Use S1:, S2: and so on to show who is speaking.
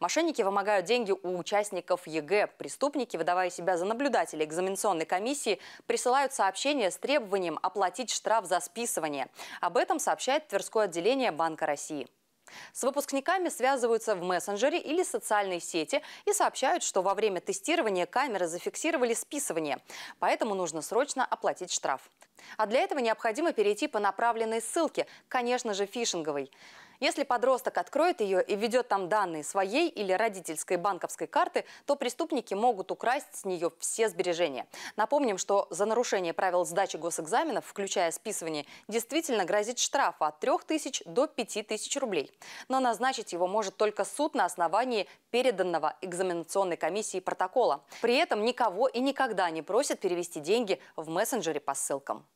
S1: Мошенники вымогают деньги у участников ЕГЭ. Преступники, выдавая себя за наблюдателей экзаменационной комиссии, присылают сообщение с требованием оплатить штраф за списывание. Об этом сообщает Тверское отделение Банка России. С выпускниками связываются в мессенджере или социальной сети и сообщают, что во время тестирования камеры зафиксировали списывание, поэтому нужно срочно оплатить штраф. А для этого необходимо перейти по направленной ссылке, конечно же, фишинговой. Если подросток откроет ее и введет там данные своей или родительской банковской карты, то преступники могут украсть с нее все сбережения. Напомним, что за нарушение правил сдачи госэкзаменов, включая списывание, действительно грозит штраф от 3 тысяч до 5 тысяч рублей. Но назначить его может только суд на основании переданного экзаменационной комиссии протокола. При этом никого и никогда не просят перевести деньги в мессенджере по ссылкам.